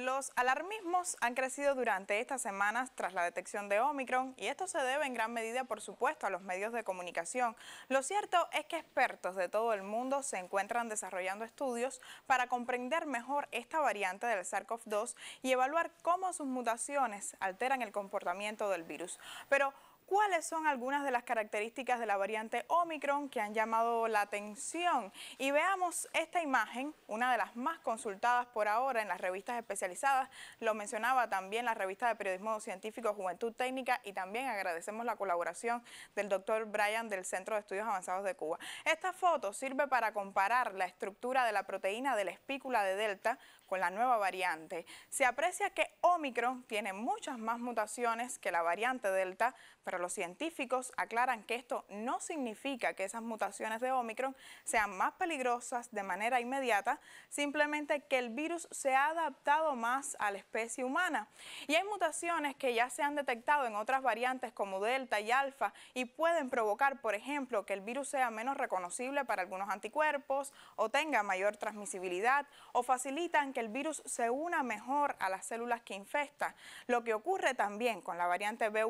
Los alarmismos han crecido durante estas semanas tras la detección de Omicron y esto se debe en gran medida, por supuesto, a los medios de comunicación. Lo cierto es que expertos de todo el mundo se encuentran desarrollando estudios para comprender mejor esta variante del SARS-CoV-2 y evaluar cómo sus mutaciones alteran el comportamiento del virus. Pero, cuáles son algunas de las características de la variante Omicron que han llamado la atención. Y veamos esta imagen, una de las más consultadas por ahora en las revistas especializadas. Lo mencionaba también la revista de periodismo científico Juventud Técnica y también agradecemos la colaboración del doctor Brian del Centro de Estudios Avanzados de Cuba. Esta foto sirve para comparar la estructura de la proteína de la espícula de Delta con la nueva variante. Se aprecia que Omicron tiene muchas más mutaciones que la variante Delta, pero los científicos aclaran que esto no significa que esas mutaciones de Omicron sean más peligrosas de manera inmediata, simplemente que el virus se ha adaptado más a la especie humana. Y hay mutaciones que ya se han detectado en otras variantes como Delta y Alfa y pueden provocar, por ejemplo, que el virus sea menos reconocible para algunos anticuerpos o tenga mayor transmisibilidad o facilitan que el virus se una mejor a las células que infesta, lo que ocurre también con la variante b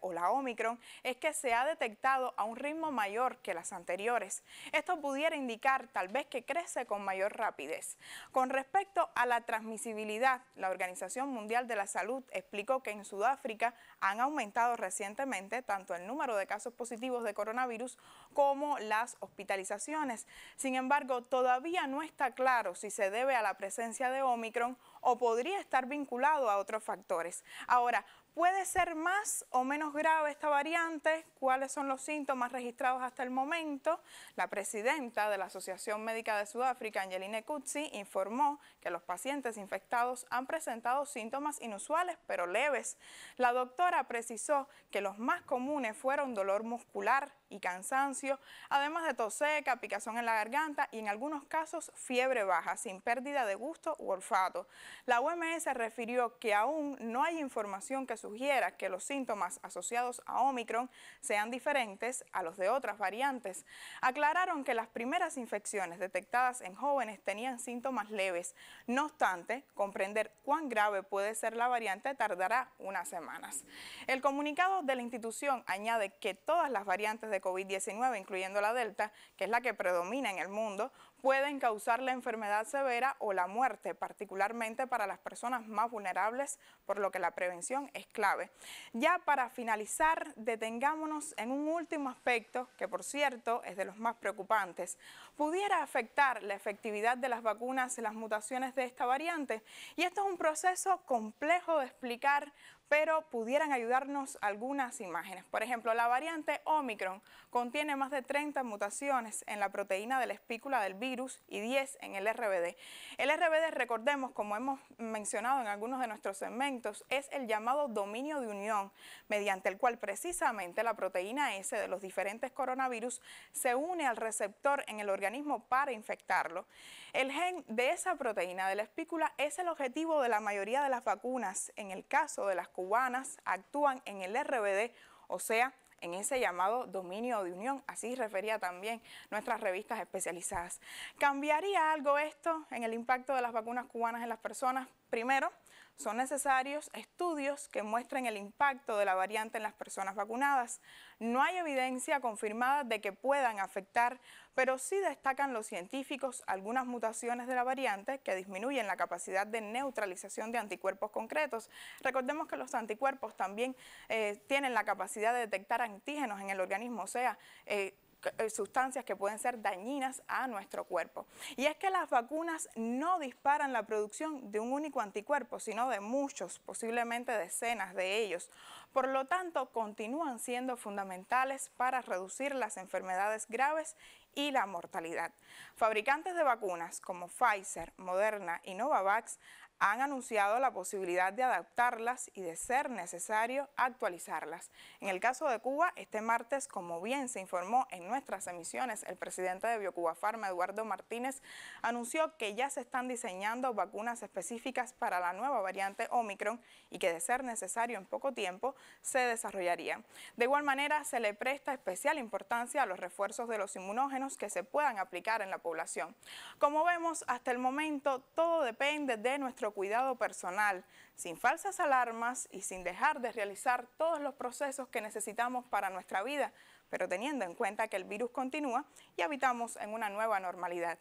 o la Omicron es que se ha detectado a un ritmo mayor que las anteriores. Esto pudiera indicar tal vez que crece con mayor rapidez. Con respecto a la transmisibilidad, la Organización Mundial de la Salud explicó que en Sudáfrica han aumentado recientemente tanto el número de casos positivos de coronavirus como las hospitalizaciones. Sin embargo, todavía no está claro si se debe a la presencia de Omicron o podría estar vinculado a otros factores. Ahora, ¿Puede ser más o menos grave esta variante? ¿Cuáles son los síntomas registrados hasta el momento? La presidenta de la Asociación Médica de Sudáfrica, Angeline Kutsi, informó que los pacientes infectados han presentado síntomas inusuales pero leves. La doctora precisó que los más comunes fueron dolor muscular, cansancio, además de tos seca, picazón en la garganta y en algunos casos fiebre baja, sin pérdida de gusto u olfato. La OMS refirió que aún no hay información que sugiera que los síntomas asociados a Omicron sean diferentes a los de otras variantes. Aclararon que las primeras infecciones detectadas en jóvenes tenían síntomas leves. No obstante, comprender cuán grave puede ser la variante tardará unas semanas. El comunicado de la institución añade que todas las variantes de COVID-19, incluyendo la Delta, que es la que predomina en el mundo, pueden causar la enfermedad severa o la muerte, particularmente para las personas más vulnerables, por lo que la prevención es clave. Ya para finalizar, detengámonos en un último aspecto, que por cierto es de los más preocupantes. ¿Pudiera afectar la efectividad de las vacunas las mutaciones de esta variante? Y esto es un proceso complejo de explicar pero pudieran ayudarnos algunas imágenes. Por ejemplo, la variante Omicron contiene más de 30 mutaciones en la proteína de la espícula del virus y 10 en el RBD. El RBD, recordemos, como hemos mencionado en algunos de nuestros segmentos, es el llamado dominio de unión, mediante el cual precisamente la proteína S de los diferentes coronavirus se une al receptor en el organismo para infectarlo. El gen de esa proteína de la espícula es el objetivo de la mayoría de las vacunas, en el caso de las cubanas actúan en el RBD, o sea, en ese llamado dominio de unión, así refería también nuestras revistas especializadas. ¿Cambiaría algo esto en el impacto de las vacunas cubanas en las personas? Primero, son necesarios estudios que muestren el impacto de la variante en las personas vacunadas. No hay evidencia confirmada de que puedan afectar, pero sí destacan los científicos algunas mutaciones de la variante que disminuyen la capacidad de neutralización de anticuerpos concretos. Recordemos que los anticuerpos también eh, tienen la capacidad de detectar antígenos en el organismo, o sea, eh, eh, sustancias que pueden ser dañinas a nuestro cuerpo. Y es que las vacunas no disparan la producción de un único anticuerpo, sino de muchos, posiblemente decenas de ellos. Por lo tanto, continúan siendo fundamentales para reducir las enfermedades graves y la mortalidad. Fabricantes de vacunas como Pfizer, Moderna y Novavax han anunciado la posibilidad de adaptarlas y, de ser necesario, actualizarlas. En el caso de Cuba, este martes, como bien se informó en nuestras emisiones, el presidente de Biocuba Pharma, Eduardo Martínez, anunció que ya se están diseñando vacunas específicas para la nueva variante Omicron y que, de ser necesario, en poco tiempo se desarrollarían. De igual manera, se le presta especial importancia a los refuerzos de los inmunógenos que se puedan aplicar en la población. Como vemos, hasta el momento todo depende de nuestro cuidado personal, sin falsas alarmas y sin dejar de realizar todos los procesos que necesitamos para nuestra vida, pero teniendo en cuenta que el virus continúa y habitamos en una nueva normalidad.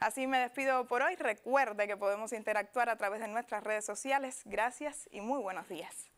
Así me despido por hoy. Recuerde que podemos interactuar a través de nuestras redes sociales. Gracias y muy buenos días.